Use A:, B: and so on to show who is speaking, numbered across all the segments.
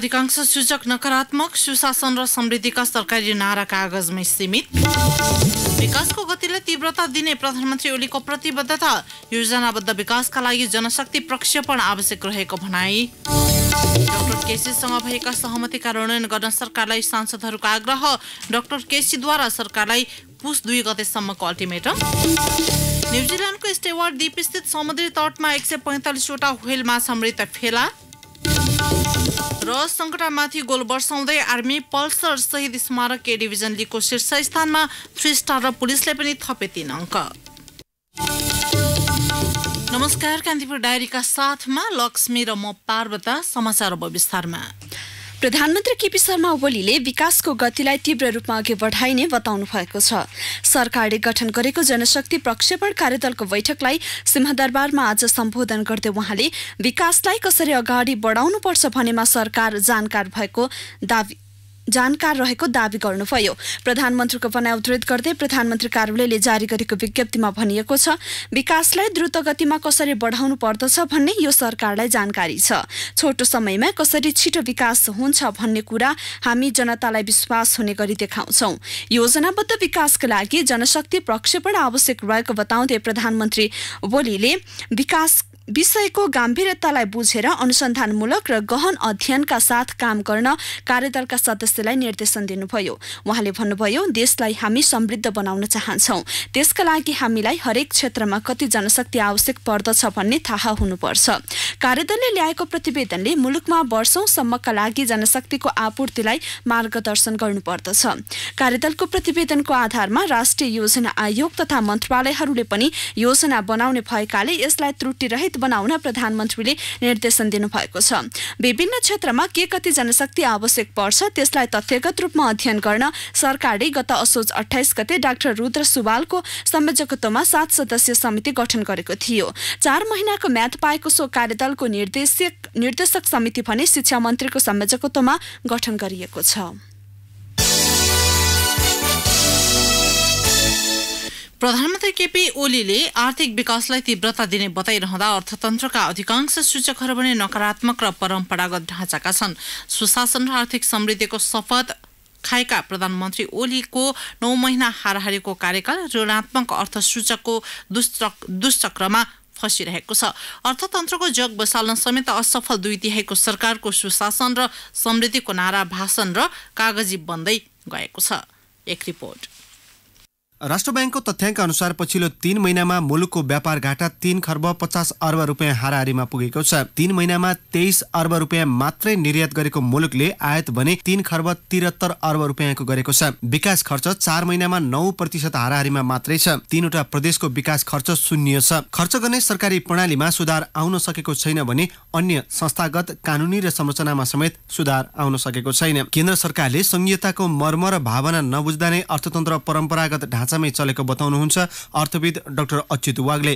A: अधिकांश सूचक नकारात्मक सुशासन र समृद्धिका सरकारी नारा कागजमै सीमित विकासको गतिलाई तीव्रता दिने प्रधानमन्त्री ओलीको प्रतिबद्धता योजनाबद्ध विकासका लागि जनशक्ति प्रक्षेपण आवश्यक रहेको भनाई डाक्टर केसीसँग भएका सहमति कार्यान्वयन गर्न सरकारलाई सांसदहरूको आग्रह डाक्टर केसीद्वारा सरकारलाई पुस दुई गतेसम्मको अल्टिमेटम न्युजिल्यान्डको स्टेवार्ड द्वीपस्थित समुद्री तटमा एक सय पैँतालिसवटा ह्वेलमा समृद्ध फेला र सङ्कटामाथि गोल वर्षाउँदै आर्मी पल्सर शहीद स्मारक ए डिभिजन लिगको शीर्ष स्थानमा थ्री स्टार र पुलिसले पनि थपे तिन अङ्क नमस्कार कान्तिपुर डायरीका साथमा लक्ष्मी र म पार्वता समाचार विस्तारमा प्रधानमन्त्री केपी शर्मा
B: ओलीले विकासको गतिलाई तीव्र रूपमा अघि बढाइने बताउनु भएको छ सरकारले गठन गरेको जनशक्ति प्रक्षेपण कार्यदलको बैठकलाई सिंहदरबारमा आज सम्बोधन गर्दै उहाँले विकासलाई कसरी अगाडि बढाउनुपर्छ भनेमा सरकार जानकार भएको दावी जानकार रहेको दावी गर्नुभयो प्रधानमन्त्रीको उद्धित गर्दै प्रधानमन्त्री कार्यालयले जारी गरेको विज्ञप्तिमा भनिएको छ विकासलाई द्रुत गतिमा कसरी बढाउनु पर्दछ भन्ने यो सरकारलाई जानकारी छ छोटो समयमा कसरी छिटो विकास हुन्छ भन्ने कुरा हामी जनतालाई विश्वास हुने गरी देखाउँछौ योजनाबद्ध विकासका लागि जनशक्ति प्रक्षेपण आवश्यक रहेको बताउँदै प्रधानमन्त्री ओलीले विकास विषयको गम्भीरतालाई बुझेर अनुसन्धानमूलक र गहन अध्ययनका साथ काम गर्न कार्यदलका सदस्यलाई निर्देशन दिनुभयो उहाँले भन्नुभयो देशलाई हामी समृद्ध बनाउन चाहन्छौँ त्यसका लागि हामीलाई हरेक क्षेत्रमा कति जनशक्ति आवश्यक पर्दछ भन्ने थाहा हुनुपर्छ कार्यदलले ल्याएको प्रतिवेदनले मुलुकमा वर्षौंसम्मका लागि जनशक्तिको आपूर्तिलाई मार्गदर्शन गर्नुपर्दछ कार्यदलको प्रतिवेदनको आधारमा राष्ट्रिय योजना आयोग तथा मन्त्रालयहरूले पनि योजना बनाउने भएकाले यसलाई त्रुटिरहित बनाउन प्रधानमन्त्रीले निर्देशन दिनुभएको छ विभिन्न क्षेत्रमा के कति जनशक्ति आवश्यक पर्छ त्यसलाई तथ्यगत रूपमा अध्ययन गर्न सरकारले गत असोज अठाइस गते डाक्टर रुद्र सुवालको संयोजकत्वमा सात सदस्यीय समिति गठन गरेको थियो चार महिनाको म्याथ पाएको सो कार्यदल दलको निर्देशक निर्देशक समिति भने शिक्षा मन्त्रीको संयोजकत्वमा गठन गरिएको छ
A: प्रधानमन्त्री केपी ओलीले आर्थिक विकासलाई तीव्रता दिने बताइरहँदा अर्थतन्त्रका अधिकांश सूचकहरू भने नकारात्मक र परम्परागत ढाँचाका छन् सुशासन र आर्थिक समृद्धिको शपथ खाएका प्रधानमन्त्री ओलीको नौ महिना हाराहारीको कार्यकाल ऋणात्मक अर्थसूचकको दुष्चक्रमा फसिरहेको छ अर्थतन्त्रको जग बसाल्न समेत असफल दुई तिहाईको सरकारको सुशासन र समृद्धिको नारा भाषण र कागजी बन्दै गएको छ एक रिपोर्ट
C: राष्ट्र ब्याङ्कको तथ्याङ्क अनुसार पछिल्लो तीन महिनामा मुलुकको व्यापार घाटा तीन खर्ब पचास अर्ब रुपियाँ हाराहारीमा पुगेको छ तीन महिनामा तेइस अर्ब रुपियाँ मात्रै निर्यात गरेको मुलुकले आयात भने तीन खर्ब त्रिहत्तर अर्ब रुपियाँको गरेको छ विकास खर्च चार महिनामा नौ प्रतिशत हाराहारीमा मात्रै छ तीनवटा प्रदेशको विकास खर्च शून्य छ खर्च गर्ने सरकारी प्रणालीमा सुधार आउन सकेको छैन भने अन्य संस्थागत कानुनी र संरचनामा समेत सुधार आउन सकेको छैन केन्द्र सरकारले संहिताको मर्म र भावना नबुझ्दा नै अर्थतन्त्र परम्परागत ढाँचा ढाँचामै चलेको बताउनुहुन्छ अर्थविद डाक्टर अच्युत वागले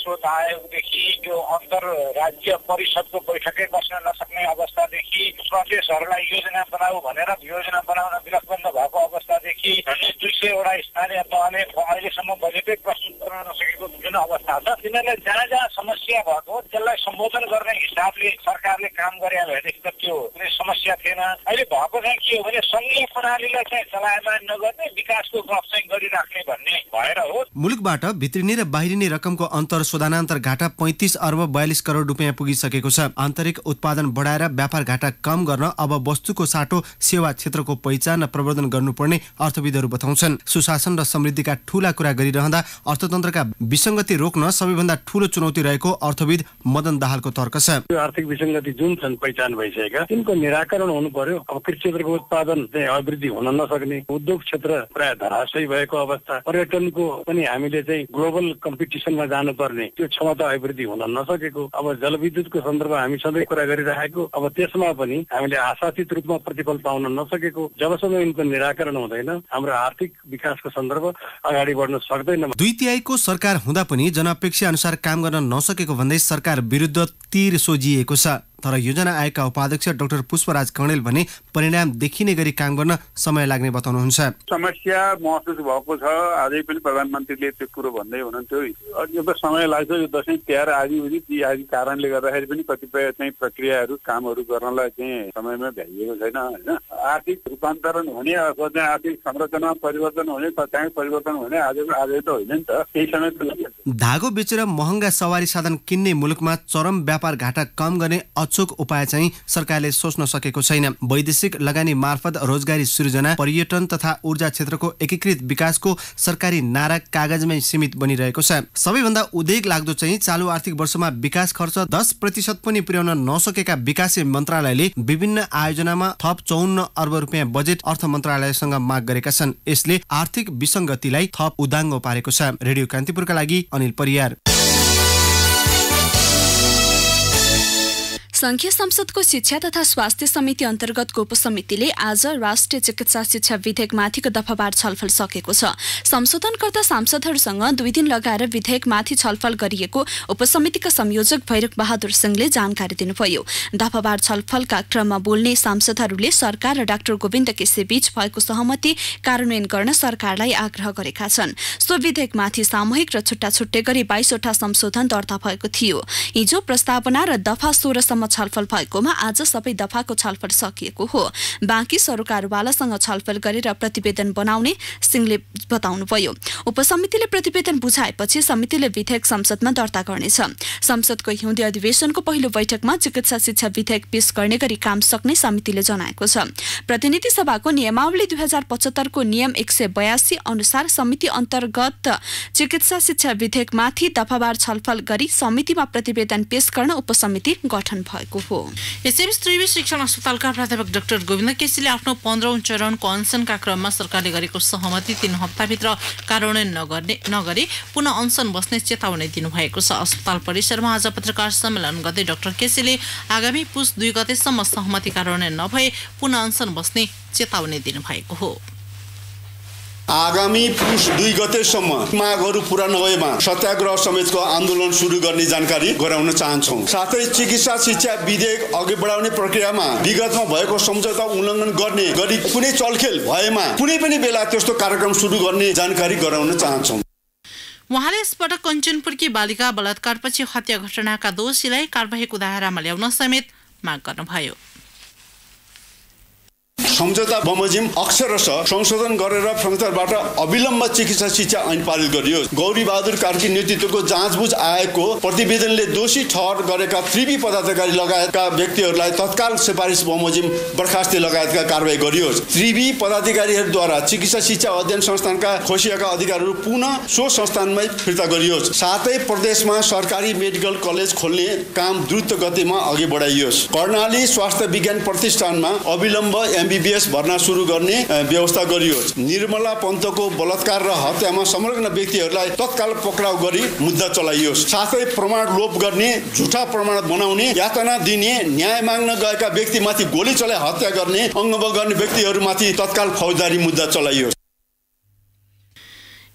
C: स्रोत आयोगदेखि यो अन्तर राज्य
A: परिषदको बैठकै बस्न नसक्ने अवस्थादेखि प्रदेशहरूलाई योजना बनाऊ भनेर योजना बनाउन विलम्बन्ध भएको अवस्थादेखि दुई सयवटा स्थानीय तहले अहिलेसम्म बजेटै प्रस्तुत गर्न नसकेको जुन अवस्था छ तिनीहरूले जहाँ जहाँ समस्या भएको त्यसलाई सम्बोधन गर्ने हिसाबले सरकारले काम गरे भनेदेखि त त्यो कुनै समस्या थिएन अहिले भएको चाहिँ के हो भने सङ्घीय प्रणालीलाई चाहिँ चलायमान नगर्ने विकासको गफ चाहिँ गरिराख्ने भन्ने भएर हो
C: मुलुकबाट भित्रिने र बाहिरिने रकमको अन्तर शोधनान्तर घाटा पैँतिस अर्ब बयालिस करोड रुपियाँ पुगिसकेको छ आन्तरिक उत्पादन बढाएर व्यापार घाटा कम गर्न अब वस्तुको साटो सेवा क्षेत्रको पहिचान र प्रवर्धन गर्नुपर्ने अर्थविदहरू बताउँछन् सुशासन र समृद्धिका ठूला कुरा गरिरहँदा अर्थतन्त्रका विसङ्गति रोक्न सबैभन्दा ठूलो चुनौती रहेको अर्थविद मदन दाहालको तर्क
D: छ आर्थिक विसङ्गति जुन छन् पहिचान भइसकेका तिनको निराकरण हुनु पर्यो अब कृषि क्षेत्रको उत्पादन अभिवृद्धि हुन नसक्ने उद्योग क्षेत्र प्रायः धराशय भएको अवस्था पर्यटनको पनि हामीले चाहिँ ग्लोबल कम्पिटिसनमा जानुपर्ने गर्ने त्यो क्षमता अभिवृद्धि हुन नसकेको अब जलविद्युतको सन्दर्भमा हामी सधैँ कुरा गरिरहेको अब त्यसमा पनि हामीले आशातीत रूपमा प्रतिफल पाउन नसकेको जबसम्म यिनको निराकरण हुँदैन हाम्रो आर्थिक विकासको सन्दर्भ अगाडि बढ्न सक्दैन दुई
C: तिहाईको सरकार हुँदा पनि जनअपेक्षा अनुसार काम गर्न नसकेको भन्दै सरकार विरुद्ध तीर सोझिएको छ तर योजना आयोगका उपाध्यक्ष डाक्टर पुष्पराज कणेल भने परिणाम देखिने गरी काम गर्न समय लाग्ने बताउनुहुन्छ
E: समस्या महसुस भएको छ आजै पनि प्रधानमन्त्रीले त्यो कुरो भन्दै हुनुहुन्थ्यो त समय लाग्छ यो दसैँ तिहार आदि ती आदि कारणले गर्दाखेरि पनि कतिपय चाहिँ प्रक्रियाहरू कामहरू गर्नलाई चाहिँ समयमा भ्याइएको छैन होइन आर्थिक रूपान्तरण हुने अथवा चाहिँ आर्थिक संरचना परिवर्तन हुने तथ्याङ्क परिवर्तन हुने आज आज त होइन नि त केही समय
C: धागो बेचेर महँगा सवारी साधन किन्ने मुलुकमा चरम व्यापार घाटा कम गर्ने अचुक उपाय चाहिँ सरकारले सोच्न सकेको छैन वैदेशिक लगानी मार्फत रोजगारी सृजना पर्यटन तथा ऊर्जा क्षेत्रको एकीकृत विकासको सरकारी नारा कागजमै सीमित बनिरहेको छ सबैभन्दा उद्योग लाग्दो चाहिँ चालु आर्थिक वर्षमा विकास खर्च दस प्रतिशत पनि पुर्याउन नसकेका विकास मन्त्रालयले विभिन्न आयोजनामा थप चौन्न अर्ब रुपियाँ बजेट अर्थ मन्त्रालयसँग माग गरेका छन् यसले आर्थिक विसङ्गतिलाई थप उदाङ्गो पारेको छ रेडियो कान्तिपुरका लागि अनिल परियार
B: संघीय संसदको शिक्षा तथा स्वास्थ्य समिति अन्तर्गतको उपसमितिले आज राष्ट्रिय चिकित्सा शिक्षा विधेयकमाथिको दफावार छलफल सकेको छ संशोधनकर्ता सांसदहरूसँग दुई दिन लगाएर विधेयकमाथि छलफल गरिएको उपसमितिका संयोजक भैरव बहादुर सिंहले जानकारी दिनुभयो दफावार छलफलका क्रममा बोल्ने सांसदहरूले सरकार र डाक्टर गोविन्द केसीबीच भएको सहमति कार्यान्वयन गर्न सरकारलाई आग्रह गरेका छन् सो विधेयकमाथि सामूहिक र छुट्टा छुट्टै गरी बाइसवटा संशोधन दर्ता भएको थियो हिजो प्रस्तावना र दफा सोह्रसम्म छलफल भएकोमा आज सबै दफाको छलफल सकिएको हो बाँकी सरोकारवालासँग छलफल गरेर प्रतिवेदन बनाउने सिंहले बताउनुभयो उपसमितिले प्रतिवेदन बुझाएपछि समितिले विधेयक संसदमा दर्ता गर्नेछ संसदको हिउँदे अधिवेशनको पहिलो बैठकमा चिकित्सा शिक्षा विधेयक पेश गर्ने गरी काम सक्ने समितिले जनाएको छ प्रतिनिधि सभाको नियमावली दुई हजार पचहत्तरको नियम एक सय बयासी अनुसार समिति अन्तर्गत चिकित्सा शिक्षा विधेयकमाथि दफावार छलफल गरी समितिमा प्रतिवेदन पेश गर्न उपसमिति गठन भयो भएको हो
A: यसैबीच त्रिवी शिक्षण अस्पतालका प्राध्यापक डाक्टर गोविन्द केसीले आफ्नो पन्ध्रौं चरणको अनसनका क्रममा सरकारले गरेको सहमति तीन हप्ताभित्र कार्यान्वयन नगर्ने नगरी पुनः अनसन बस्ने चेतावनी दिनुभएको छ अस्पताल परिसरमा आज पत्रकार सम्मेलन गर्दै डाक्टर केसीले आगामी पुस दुई गतेसम्म सहमति कार्यान्वयन नभए पुनः अनसन बस्ने चेतावनी दिनुभएको हो
E: आगामी पुष दुई गतेसम्म मागहरू पुरा नभएमा सत्याग्रह समेतको आन्दोलन सुरु गर्ने जानकारी गराउन चाहन्छौ साथै चिकित्सा शिक्षा विधेयक अघि बढाउने प्रक्रियामा विगतमा भएको सम्झौता उल्लङ्घन गर्ने गरी कुनै चलखेल भएमा कुनै पनि बेला त्यस्तो कार्यक्रम सुरु गर्ने जानकारी गराउन चाहन्छौ
A: उहाँले यसपटक कञ्चनपुरकी बालिका बलात्कारपछि हत्या घटनाका दोषीलाई कारवाहीको दायरामा ल्याउन समेत माग गर्नुभयो
E: सम्झौता बमोजिम अक्षरश संशोधन गरेर संसारबाट अविलम्ब चिकित्सा शिक्षा ऐन पारित गरियो गौरी बहादुर कार्की नेतृत्वको जाँचबुझ आएको प्रतिवेदनले दोषी ठहर गरेका त्रिवी पदाधिकारी लगायतका व्यक्तिहरूलाई तत्काल सिफारिस बमोजिम बर्खास्ती लगायतका कारवाही गरियोस् त्रिवी पदाधिकारीहरूद्वारा चिकित्सा शिक्षा अध्ययन संस्थानका खोसिएका अधिकारहरू पुनः सो संस्थानमै फिर्ता गरियोस् साथै प्रदेशमा सरकारी मेडिकल कलेज खोल्ने काम द्रुत गतिमा अघि बढाइयोस् कर्णाली स्वास्थ्य विज्ञान प्रतिष्ठानमा अविलम्ब एमबिबी एनडिएस भर्ना सुरु गर्ने व्यवस्था गरियो निर्मला पन्तको बलात्कार र हत्यामा संलग्न व्यक्तिहरूलाई तत्काल पक्राउ गरी मुद्दा चलाइयोस् साथै प्रमाण लोप गर्ने झुठा प्रमाण बनाउने यातना दिने न्याय माग्न गएका व्यक्तिमाथि गोली चलाइ हत्या गर्ने अङ्गभ गर्ने व्यक्तिहरूमाथि तत्काल फौजदारी मुद्दा चलाइयोस्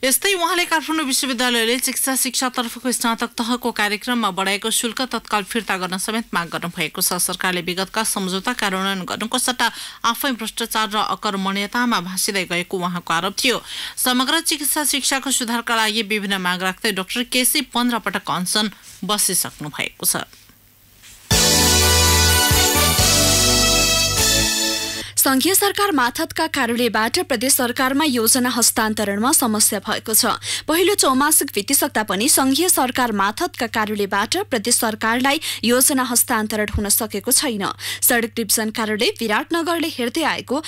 A: यस्तै उहाँले काठमाडौँ विश्वविद्यालयले चिकित्सा शिक्षा तर्फको स्नातक तहको कार्यक्रममा बढाएको शुल्क तत्काल फिर्ता गर्न समेत माग गर्नुभएको छ सरकारले विगतका सम्झौता कार्यान्वयन गर्नुको सट्टा आफै भ्रष्टाचार र अकर्मण्यतामा भाँसिँदै गएको उहाँको आरोप थियो समग्र चिकित्सा शिक्षाको सुधारका लागि विभिन्न माग राख्दै डाक्टर केसी पन्ध्र पटक अनसन बसिसक्नु भएको छ
B: संघीय सरकार माथतका कार्यालयबाट प्रदेश सरकारमा योजना हस्तान्तरणमा समस्या भएको छ पहिलो चौमासिक बितिसक्दा पनि संघीय सरकार माथतका कार्यालयबाट प्रदेश सरकारलाई योजना हस्तान्तरण हुन सकेको छैन सडक डिभिजन कार्यालय विराटनगरले हेर्दै आएको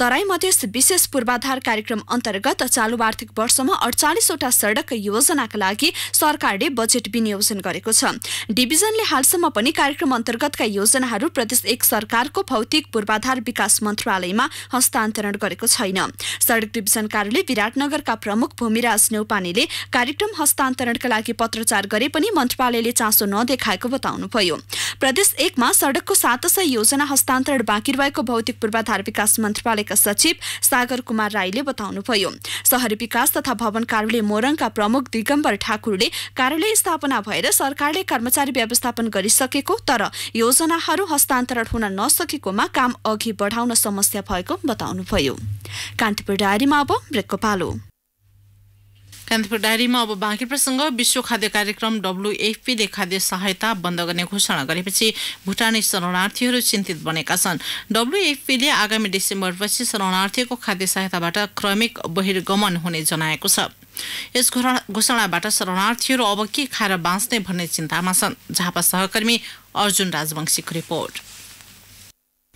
B: तराई मधेस विशेष पूर्वाधार कार्यक्रम अन्तर्गत चालु आर्थिक वर्षमा अडचालिसवटा सडक योजनाका लागि सरकारले बजेट विनियोजन गरेको छ डिभिजनले हालसम्म पनि कार्यक्रम अन्तर्गतका योजनाहरू प्रदेश एक सरकारको भौतिक पूर्वाधार विकास मन्त्रालयमा हस्तान्तरण गरेको छैन सडक डिभिजन कार्यालय विराटनगरका प्रमुख भूमिराज नेौपानेले कार्यक्रम हस्तान्तरणका लागि पत्रचार गरे पनि मन्त्रालयले चासो नदेखाएको बताउनुभयो प्रदेश एकमा सडकको सात सय योजना हस्तान्तरण बाँकी रहेको भौतिक पूर्वाधार विकास मन्त्रालय कार्यालयका सचिव सागर कुमार राईले बताउनुभयो शहरी विकास तथा भवन कार्यालय मोरङका प्रमुख दिगम्बर ठाकुरले कार्यालय स्थापना भएर सरकारले कर्मचारी व्यवस्थापन गरिसकेको तर योजनाहरू हस्तान्तरण हुन नसकेकोमा काम अघि बढाउन समस्या भएको बताउनुभयो कान्तिपुर डायरीमा अब ब्रेकको पालो
A: कान्तिपुर डायरीमा अब बाँकी प्रसङ्ग विश्व खाद्य कार्यक्रम डब्लुएफपीले खाद्य सहायता बन्द गर्ने घोषणा गरेपछि भुटानी शरणार्थीहरू चिन्तित बनेका छन् डब्लुएफपीले आगामी डिसेम्बरपछि शरणार्थीको खाद्य सहायताबाट क्रमिक बहिर्गमन हुने जनाएको छ यस घोषणाबाट शरणार्थीहरू अब के खाएर बाँच्ने भन्ने चिन्तामा छन् झापा सहकर्मी अर्जुन राजवंशीको रिपोर्ट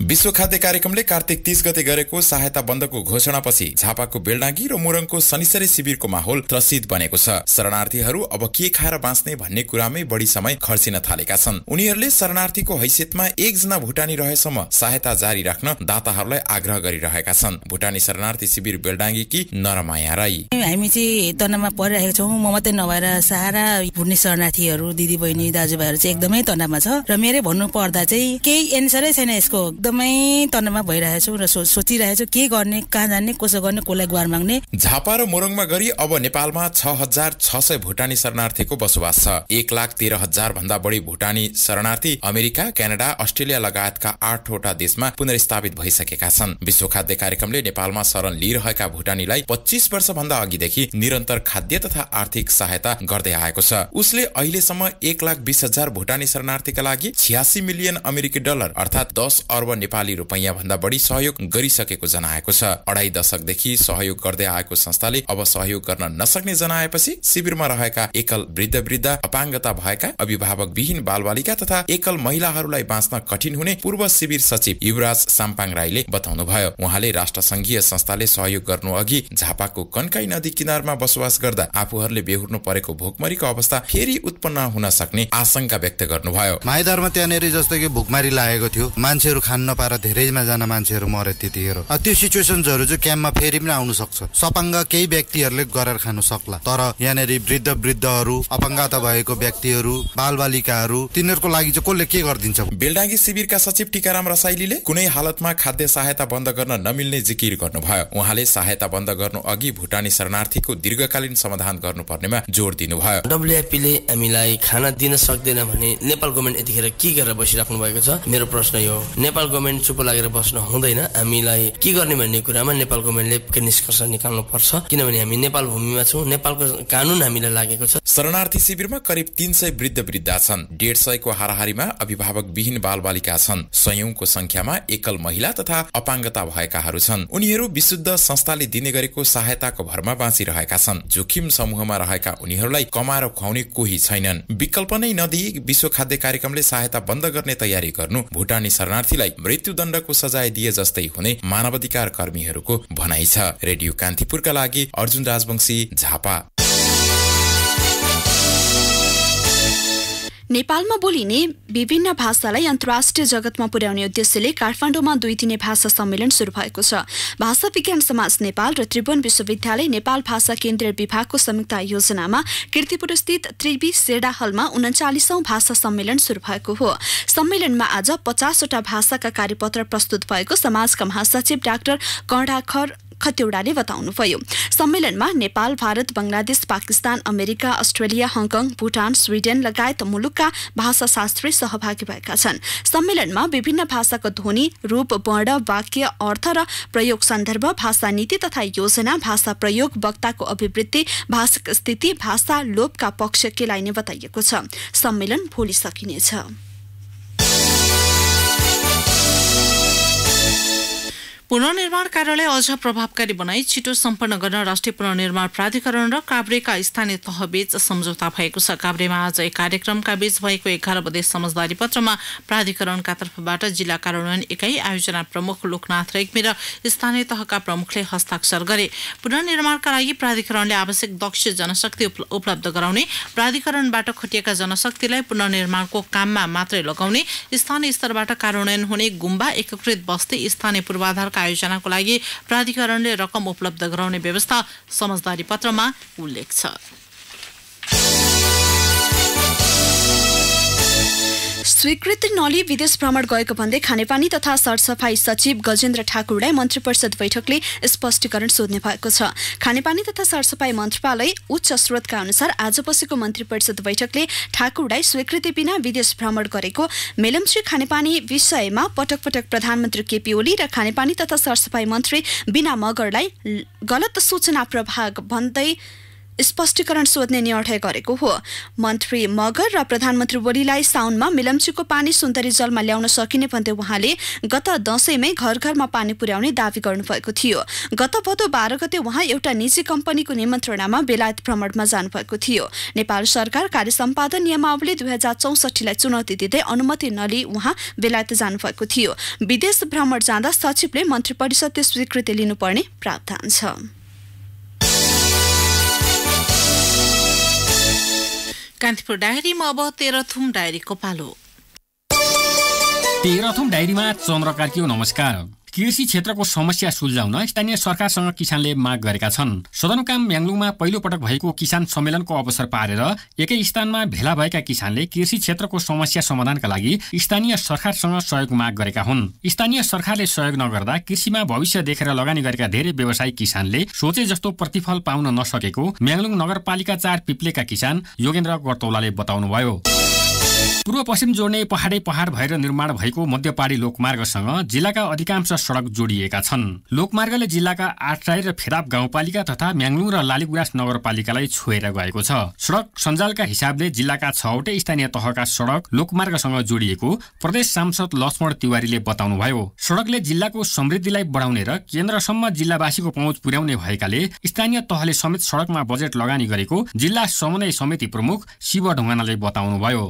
F: विश्व खाद्य कार्यक्रमले कार्तिक तीस गते गरेको सहायता बन्दको घोषणापछि झापाको बेलडाङ्गी र मुरङको शनिसरी शिविरको माहौल त्रसित बनेको छ शरणार्थीहरू अब के खाएर बाँच्ने भन्ने कुरामै बढी समय खर्चिन थालेका छन् उनीहरूले शरणार्थीको हैसियतमा एकजना भुटानी रहेसम्म सहायता जारी राख्न दाताहरूलाई आग्रह गरिरहेका छन् भुटानी शरणार्थी शिविर बेलडाङ्गी कि नरमाया राई
A: हामी चाहिँ तनावमा परिरहेका छौँ म मात्रै नभएर सारा भुट्ने शरणार्थीहरू दिदी बहिनी दाजुभाइहरू चाहिँ एकदमै तनावमा छ र मेरै भन्नु पर्दा चाहिँ केही एन्सरै छैन यसको एकदमै तनमा भइरहेको र सोचिरहेछु के गर्ने कहाँ जाने कसो गर्ने कसलाई गुहार माग्ने
F: झापा र मोरङमा गरी अब नेपालमा छ हजार छ सय भुटानी शरणार्थीको बसोबास छ एक लाख तेह्र हजार भन्दा बढी भुटानी शरणार्थी अमेरिका क्यानाडा अस्ट्रेलिया लगायतका आठवटा देशमा पुनर्स्थापित भइसकेका छन् विश्व खाद्य कार्यक्रमले नेपालमा शरण लिइरहेका भुटानीलाई पच्चिस वर्ष भन्दा अघिदेखि निरन्तर खाद्य तथा आर्थिक सहायता गर्दै आएको छ उसले अहिलेसम्म एक लाख बिस हजार भुटानी शरणार्थीका लागि छ्यासी मिलियन अमेरिकी डलर अर्थात् दस अर्ब नेपाली भन्दा बढी सहयोग गरिसकेको जनाएको छ अढाई दशकदेखि सहयोग गर्दै आएको संस्थाले अब सहयोग गर्न नसक्ने जनाएपछि शिविरमा रहेका एकल वृद्ध वृद्ध अपाङ्गता भएका अभिभावक विहीन बालबालिका तथा एकल महिलाहरूलाई बाँच्न कठिन हुने पूर्व शिविर सचिव युवराज साम्पाङ राईले बताउनुभयो उहाँले राष्ट्र संघीय संस्थाले सहयोग गर्नु अघि झापाको कन्काई नदी किनारमा बसोबास गर्दा आफूहरूले बेहोर्नु परेको भोकमरीको अवस्था फेरि उत्पन्न हुन सक्ने आशंका व्यक्त गर्नुभयो माइदारमा त्यहाँनिर
C: जस्तो कि भुकमारी लागेको थियो मान्छेहरू खान नपाएर धेरैजना मान्छेहरू मरे त्यतिखेर त्यो सिचुएसन्सहरू चाहिँ क्याम्पमा फेरि पनि आउन सक्छ सपाङ्ग केही व्यक्तिहरूले गरेर खानु सक्ला तर यहाँनिर वृद्ध
F: वृद्धहरू अपाङ्गता भएको व्यक्तिहरू बालबालिकाहरू तिनीहरूको लागि चाहिँ कसले के गरिदिन्छ बेलडाङ्गी शिविरका सचिव टिकाराम रसाइलीले कुनै हालतमा खाद्य सहायता बन्द गर्न नमिल्ने जिकिर गर्नुभयो उहाँले सहायता बन्द गर्नु अघि भुटानी शरणार्थीको दीर्घकालीन समाधान गर्नुपर्नेमा जोड दिनुभयो
A: डब्लुएपीले हामीलाई खाना दिन सक्दैन भने नेपाल गभर्मेन्ट यतिखेर के गरेर बसिराख्नु भएको छ मेरो प्रश्न यो नेपाल गभर्मेन्ट चुप लागेर बस्न हुँदैन हामीलाई के गर्ने भन्ने कुरामा नेपाल गभर्मेन्टले निष्कर्ष निकाल्नु पर्छ किनभने हामी नेपाल भूमिमा छौँ नेपालको कानुन हामीलाई
F: लागेको छ शरणार्थी शिविरमा करिब तिन सय वृद्ध वृद्ध छन् डेढ सयको हाराहारीमा अभिभावक विहीन बाल बालिका छन् सयौंको संख्यामा एकल महिला तथा अपाङ्गता भएकाहरू छन् उनीहरू विशुद्ध संस्थाले दिने गरेको सहायताको भरमा बाँचिरहेका छन् जोखिम समूहमा रहेका उनीहरूलाई कमाएर खुवाउने कोही छैनन् विकल्प नै नदिई विश्व खाद्य कार्यक्रमले सहायता बन्द गर्ने तयारी गर्नु भुटानी शरणार्थीलाई मृत्युदण्डको सजाय दिए जस्तै हुने मानवाधिकार कर्मीहरूको भनाइ छ रेडियो कान्तिपुरका लागि अर्जुन राजवंशी झापा
B: नेपालमा बोलिने विभिन्न भाषालाई अन्तर्राष्ट्रिय जगतमा पुर्याउने उद्देश्यले काठमाडौँमा दुई दिने भाषा सम्मेलन सुरु भएको छ भाषा विज्ञान समाज नेपाल र त्रिभुवन विश्वविद्यालय नेपाल भाषा केन्द्रीय विभागको संयुक्त आयोजनामा किर्तिपुरस्थित त्रिवी सेडा हलमा उन्चालिसौं भाषा सम्मेलन सुरु भएको हो सम्मेलनमा आज पचासवटा भाषाका कार्यपत्र प्रस्तुत भएको समाजका महासचिव डाक्टर कर्णाखर खतेउडाले बताउनुभयो सम्मेलनमा Nepal Bharat Bangladesh Pakistan America Australia Hong Kong Bhutan Sweden लगायत मुलुकका भाषाशास्त्री सहभागी भएका छन् सम्मेलनमा विभिन्न भाषाको ध्वनि रूप वर्ण वाक्य अर्थ र प्रयोग सन्दर्भ भाषा नीति तथा योजना भाषा प्रयोग वक्ताको अभिवृद्धि भाषिक स्थिति भाषा लोपका पक्ष केलाइने बताइएको छ सम्मेलन भोलि सकिनेछ
A: पुनर्निर्माण कार्यालय अझ प्रभावकारी बनाई छिटो सम्पन्न गर्न राष्ट्रिय पुनर्निर्माण प्राधिकरण र काभ्रेका स्थानीय तहबीच सम्झौता भएको छ काभ्रेमा आज एक कार्यक्रमका बीच भएको एघार बजे समझदारी पत्रमा प्राधिकरणका तर्फबाट जिल्ला कार्यान्वयन इकाइ आयोजना प्रमुख लोकनाथ रेग्मी र स्थानीय तहका प्रमुखले हस्ताक्षर गरे पुनर्निर्माणका लागि प्राधिकरणले आवश्यक दक्ष जनशक्ति उपलब्ध गराउने प्राधिकरणबाट खटिएका जनशक्तिलाई पुनर्निर्माणको काममा मात्रै लगाउने स्थानीय स्तरबाट कार्यान्वयन हुने गुम्बा एकीकृत बस्ती स्थानीय पूर्वाधारका आयोजनाको लागि प्राधिकरणले रकम उपलब्ध गराउने व्यवस्था समझदारी पत्रमा उल्लेख छ स्वीकृति नली
B: विदेश भ्रमण गएको भन्दै खानेपानी तथा सरसफाई सचिव गजेन्द्र ठाकुरलाई मन्त्री परिषद बैठकले स्पष्टीकरण सोध्ने भएको छ खानेपानी तथा सरसफाई मन्त्रालय उच्च स्रोतका अनुसार आज बसेको मन्त्री परिषद बैठकले ठाकुरलाई स्वीकृति बिना विदेश भ्रमण गरेको मेलम्ची खानेपानी विषयमा पटक पटक प्रधानमन्त्री केपी ओली र खानेपानी तथा सरसफाई मन्त्री बिना मगरलाई गलत सूचना प्रभाग भन्दै स्पष्टीकरण सोध्ने निर्णय गरेको हो मन्त्री मगर र प्रधानमन्त्री ओलीलाई साउनमा मिलम्चीको पानी सुन्दरी जलमा ल्याउन सकिने भन्दै उहाँले गत दशैंमै घर घरमा पानी पुर्याउने दावी गर्नुभएको थियो गत भदौ बाह्र गते उहाँ एउटा निजी कम्पनीको निमन्त्रणामा बेलायत भ्रमणमा जानुभएको थियो नेपाल सरकार कार्य सम्पादन नियमावली दुई हजार चौसठीलाई चुनौती दिँदै अनुमति नलिई उहाँ बेलायत जानुभएको थियो विदेश भ्रमण जाँदा सचिवले मन्त्री परिषदले स्वीकृति लिनुपर्ने
A: प्रावधान छ कान्तिपुर डायरीमा अब तेह्रथुम डायरीको पालो
D: तेह्रथुम डायरीमा चन्द्र कार्की नमस्कार कृषि क्षेत्रको समस्या सुल्झाउन स्थानीय सरकारसँग किसानले माग गरेका छन् सदनकाम याङलुङमा पटक भएको किसान सम्मेलनको अवसर पारेर एकै स्थानमा भेला भएका किसानले कृषि क्षेत्रको समस्या समाधानका लागि स्थानीय सरकारसँग सहयोग माग गरेका हुन् स्थानीय सरकारले सहयोग नगर्दा कृषिमा भविष्य देखेर लगानी गरेका धेरै व्यवसायी किसानले सोचे जस्तो प्रतिफल पाउन नसकेको म्याङलुङ नगरपालिका चार पिप्लेका किसान योगेन्द्र गर्तौलाले बताउनुभयो पूर्व पश्चिम जोड्ने पहाडै पहाड भएर निर्माण भएको मध्यपाडी लोकमार्गसँग जिल्लाका अधिकांश सडक जोडिएका छन् लोकमार्गले जिल्लाका आठराई र फेदाप गाउँपालिका तथा म्याङलुङ र लालीगुराँस नगरपालिकालाई छोएर गएको छ सडक सञ्जालका हिसाबले जिल्लाका छवटै स्थानीय तहका सडक लोकमार्गसँग जोडिएको प्रदेश सांसद लक्ष्मण तिवारीले बताउनुभयो सडकले जिल्लाको समृद्धिलाई बढाउने र केन्द्रसम्म जिल्लावासीको पहुँच पुर्याउने भएकाले स्थानीय तहले समेत सडकमा बजेट लगानी गरेको जिल्ला समन्वय समिति प्रमुख शिव ढुङ्गानाले बताउनुभयो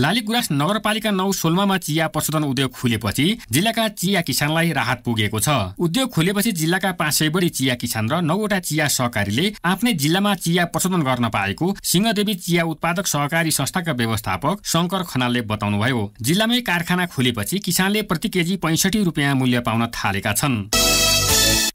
D: गुराँस नगरपालिका नौ सोलमा चिया प्रशोधन उद्योग खुलेपछि जिल्लाका चिया किसानलाई राहत पुगेको छ उद्योग खुलेपछि जिल्लाका पाँच सय बढी चिया किसान र नौवटा चिया सहकारीले आफ्नै जिल्लामा चिया प्रशोधन गर्न पाएको सिंहदेवी चिया उत्पादक सहकारी संस्थाका व्यवस्थापक शङ्कर खनालले बताउनुभयो जिल्लामै कारखाना खुलेपछि किसानले प्रति केजी पैँसठी रुपियाँ मूल्य पाउन थालेका छन्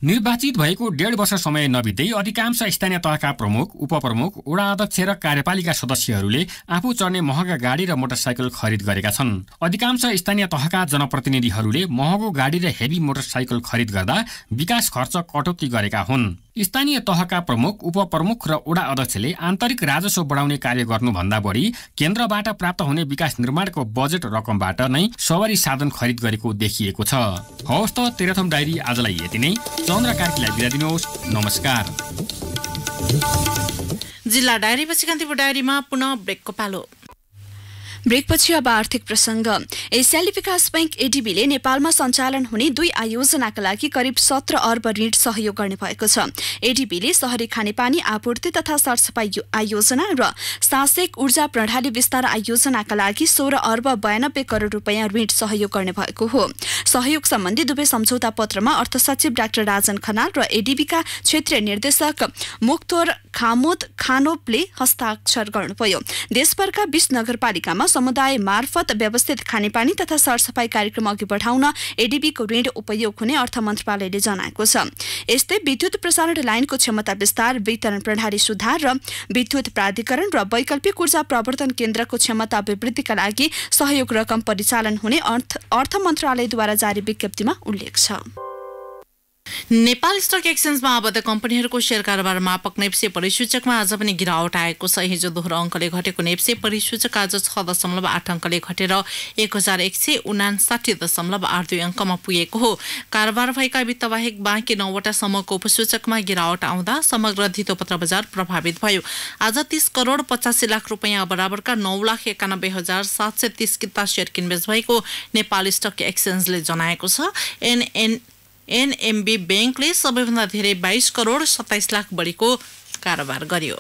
D: निर्वाचित भएको डेढ वर्ष समय नबित्दै अधिकांश स्थानीय तहका प्रमुख उपप्रमुख वडा अध्यक्ष र कार्यपालिका सदस्यहरूले आफू चढ्ने महँगा गाडी र मोटरसाइकल खरिद गरेका छन् अधिकांश स्थानीय तहका जनप्रतिनिधिहरूले महँगो गाडी र हेभी मोटरसाइकल खरिद गर्दा विकास खर्च कटौती गरेका हुन् स्थानीय तहका प्रमुख उपप्रमुख र ओडा अध्यक्षले आन्तरिक राजस्व बढाउने कार्य गर्नुभन्दा बढी केन्द्रबाट प्राप्त हुने विकास निर्माणको बजेट रकमबाट नै सवारी साधन खरिद गरेको देखिएको छ हवस् त तेह्रथम डायरी आजलाई यति नै चन्द्र कार्कीलाई बिदा दिनुहोस् नमस्कार जिल्ला
A: डायरीपछि कान्तिपुर डायरीमा पुनः ब्रेकको पालो ब्रेकपछि अब आर्थिक प्रसंग
B: एसियाली विकास बैंक एडीबीले नेपालमा सञ्चालन हुने दुई आयोजनाका लागि करिब सत्र अर्ब ऋण सहयोग गर्ने भएको छ एडीबीले शहरी खानेपानी आपूर्ति तथा सरसफाई आयोजना र सासेक ऊर्जा प्रणाली विस्तार आयोजनाका लागि सोह्र अर्ब बयानब्बे करोड रुपियाँ ऋण सहयोग गर्ने भएको हो सहयोग सम्बन्धी दुवै सम्झौता पत्रमा अर्थ सचिव डाक्टर राजन खनाल र एडीबीका क्षेत्रीय निर्देशक मुक्तोर खामोद खानोपले हस्ताक्षर गर्नुभयो देशभरका बीस नगरपालिकामा समुदाय मार्फत व्यवस्थित खानेपानी तथा सरसफाई कार्यक्रम अघि बढाउन एडिबीको ऋण उपयोग हुने अर्थ मन्त्रालयले जनाएको छ यस्तै विद्युत प्रसारण लाइनको क्षमता विस्तार वितरण प्रणाली सुधार र विद्युत प्राधिकरण र वैकल्पिक ऊर्जा प्रवर्तन केन्द्रको क्षमता अभिवृद्धिका लागि सहयोग रकम परिचालन हुने अर्थ मन्त्रालयद्वारा जारी विज्ञप्तिमा उल्लेख छ
A: नेपाल स्टक एक्सचेन्जमा आबद्ध कम्पनीहरूको सेयर कारोबार मापक नेप्से परिसूचकमा आज पनि गिरावट आएको छ हिजो दोहोरो अङ्कले घटेको नेप्से परिसूचक आज छ दशमलव आठ अङ्कले घटेर एक हजार एक सय उनासाठी दशमलव आठ दुई अङ्कमा पुगेको हो कारोबार भएका बाहेक बाँकी नौवटा समूहको उपसूचकमा गिरावट आउँदा समग्र धितोपत्र बजार प्रभावित भयो आज तीस करोड पचासी लाख रुपियाँ बराबरका नौ लाख एकानब्बे हजार सात सय तिस किता सेयर किनबेच भएको नेपाल स्टक एक्सचेन्जले जनाएको छ एनएन एनएमबी ब्याङ्कले सबैभन्दा धेरै बाइस करोड सत्ताइस लाख बढीको कारोबार गर्यो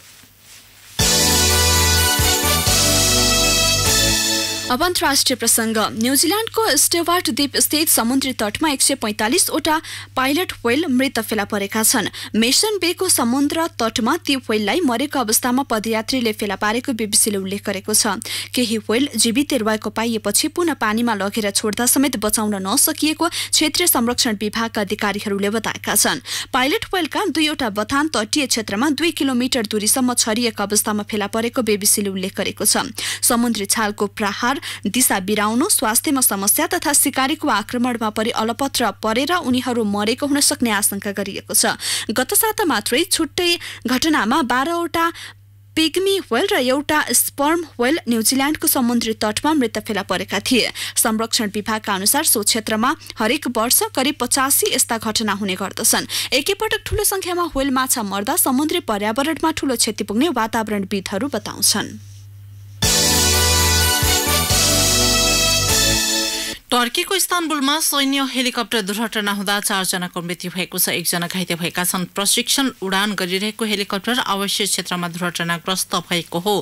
B: अब अन्तर्राष्ट्रिय प्रसङ्ग न्यूजील्याण्डको स्टेवार्ट द्वीप स्थित समुद्री तटमा एक सय पैँतालिसवटा पाइलट व्हेल मृत फेला परेका छन् मेसन बेको समुद्र तटमा ती व्हेललाई मरेको अवस्थामा पदयात्रीले फेला पारेको बिबिसीले उल्लेख गरेको छ केही व्हेल जीवित रहेको पाइएपछि पुनः पानीमा लगेर छोड्दा समेत बचाउन नसकिएको क्षेत्रीय संरक्षण विभागका अधिकारीहरूले बताएका छन् पाइलट व्हेलका दुईवटा बथान तटीय क्षेत्रमा दुई किलोमिटर दूरीसम्म छरिएको अवस्थामा फेला परेको बेबिसीले उल्लेख गरेको छ समुद्री छालको प्रहार दिशा बिराउनु स्वास्थ्यमा समस्या तथा सिकारीको आक्रमणमा परि अलपत्र परेर उनीहरू मरेको हुन सक्ने आशंका गरिएको छ गत साता मात्रै छुट्टै घटनामा बाह्रवटा पिग्मी व्हेल र एउटा स्पर्म व्हेल न्युजिल्यान्डको समुद्री तटमा मृत फेला परेका थिए संरक्षण विभागका अनुसार सो क्षेत्रमा हरेक वर्ष करिब पचासी यस्ता घटना हुने गर्दछन् एकैपटक ठूलो संख्यामा वेल माछा मर्दा समुद्री पर्यावरणमा ठूलो क्षति पुग्ने वातावरणविदहरू
A: बताउँछन् टर्कीको इस्तानबुलमा सैन्य हेलिकप्टर दुर्घटना हुँदा चारजनाको मृत्यु भएको छ एकजना घाइते भएका छन् प्रशिक्षण उडान गरिरहेको हेलिकप्टर आवश्यक क्षेत्रमा दुर्घटनाग्रस्त भएको हो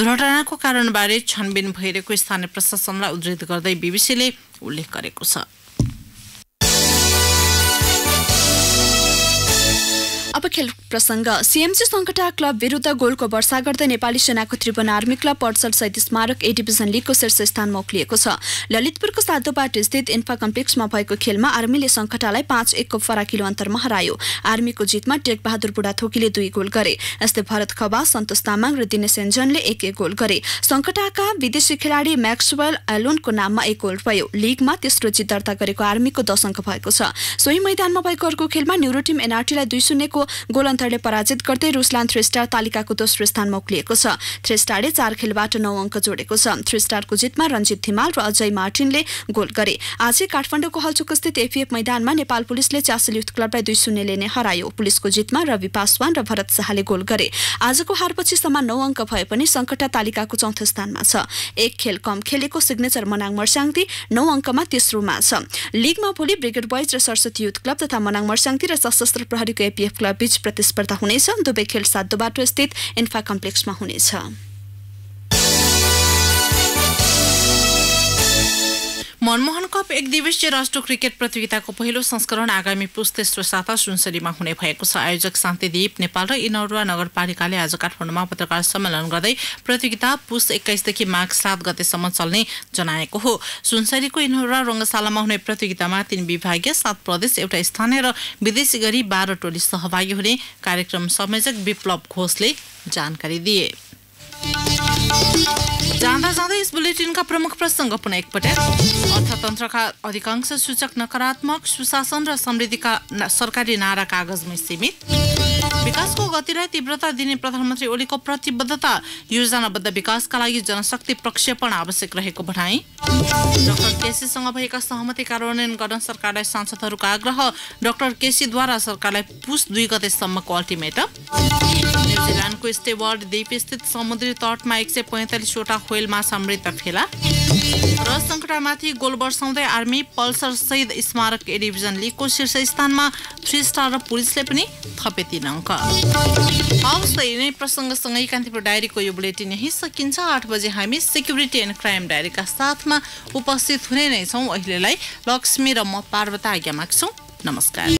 A: दुर्घटनाको कारणबारे छानबिन भइरहेको स्थानीय प्रशासनलाई उद्धित गर्दै बिबिसीले उल्लेख गरेको छ
B: अब खेल प्रसङ्ग सिएमसी सङ्कटा क्लब विरुद्ध गोलको वर्षा गर्दै नेपाली सेनाको त्रिभुवन आर्मी क्लब पर्सल सहित स्मारक ए डिभिजन लिगको शीर्ष स्थानमा उक्लिएको छ ललितपुरको सातोपाट स्थित इन्फा कम्प्लेक्समा भएको खेलमा आर्मीले सङ्कटालाई पाँच एकको फराकिलो अन्तरमा हरायो आर्मीको जितमा टेक बहादुर टेकबहादुर थोकीले दुई गोल गरे यस्तै भरत खवा सन्तोष तामाङ र दिनेश सेन्जनले एक एक गोल गरे सङ्कटाका विदेशी खेलाडी म्याक्सवेल एलोनको नाममा एक गोल भयो लिगमा तेस्रो जित दर्ता गरेको आर्मीको दश अङ्क भएको छ सोही मैदानमा भएको अर्को खेलमा न्युरो टिम एनआरटीलाई दुई शून्यको गोल अन्तरले पराजित गर्दै रुसलान थ्री स्टार तालिकाको दोस्रो स्थानमा उक्लिएको छ थ्री स्टारले चार खेलबाट नौ अङ्क जोडेको छ थ्री स्टारको जितमा रञ्जित धिमाल र अजय मार्टिनले गोल गरे आज काठमाडौँको हलचुक स्थित एफिएफ मैदानमा नेपाल पुलिसले च्यासल युथ क्लबलाई दुई शून्यले नै हरायो पुलिसको जितमा रवि पासवान र भरत शाहले गोल गरे आजको हारपछि समान नौ अङ्क भए पनि सङ्कटा तालिकाको चौथो स्थानमा छ एक खेल कम खेलेको सिग्नेचर मनाङ मर्स्याङती नौ अङ्कमा तेस्रोमा छ लिगमा भोलि ब्रिगेड बोइज र सरस्वती युथ क्लब तथा मनाङ मर्स्याङती र सशस्त्र प्रहरीको एपिएफ क्लब बीच प्रतिस्पर्धा हुनेछ दुवै खेल सातोबाटो स्थित इन्फा कम्प्लेक्समा
A: हुनेछ मनमोहन कप एक दिवसीय राष्ट्र क्रिकेट प्रतियोगिताको पहिलो संस्करण आगामी पुस तेस्रो साता सुनसरीमा हुने भएको छ आयोजक शान्तिदीप नेपाल र इनौरुवा नगरपालिकाले आज काठमाडौँमा पत्रकार सम्मेलन गर्दै प्रतियोगिता पुष एक्काइसदेखि माघ सात गतेसम्म चल्ने जनाएको हो सुनसरीको इनौरुवा रङ्गशालामा हुने प्रतियोगितामा तीन विभागीय सात प्रदेश एउटा स्थानीय र विदेशी गरी बाह्र टोली सहभागी हुने कार्यक्रम संयोजक विप्लव घोषले जानकारी दिए जाँदा यस बुलेटिनका प्रमुख प्रसङ्ग पुनः एकपटक अर्थतन्त्रका अधिकांश सूचक नकारात्मक सुशासन र समृद्धिका सरकारी नारा कागजमै सीमित विकासको गतिलाई तीव्रता दिने प्रधानमन्त्री ओलीको प्रतिबद्धता योजनाबद्ध विकासका लागि जनशक्ति प्रक्षेपण आवश्यक रहेको भनाई डाक्टर केसीसँग भएका सहमति कार्यान्वयन गर्न सरकारलाई सांसदहरूको आग्रह डाक्टर केसीद्वारा सरकारलाई पुस दुई गतेसम्मको अल्टिमेटम न्युजिल्यान्डको स्टेवर्ड स्थित समुद्री तटमा एक सय पैँतालिसवटा होइल माछा फेला र सङ्कटामाथि गोल वर्षाउँदै आर्मी पल्सर सहित स्मारक ए डिभिजन लिगको शीर्ष स्थानमा थ्री स्टार र पुलिसले पनि थपे तिन अङ्क हवस् यिनै प्रसङ्गसँगै कान्तिपुर डायरीको यो बुलेटिन यहीँ सकिन्छ आठ बजे हामी सेक्युरिटी एन्ड क्राइम डायरीका साथमा उपस्थित हुने नै छौँ अहिलेलाई लक्ष्मी र म पार्वता आज्ञा माग्छौँ नमस्कार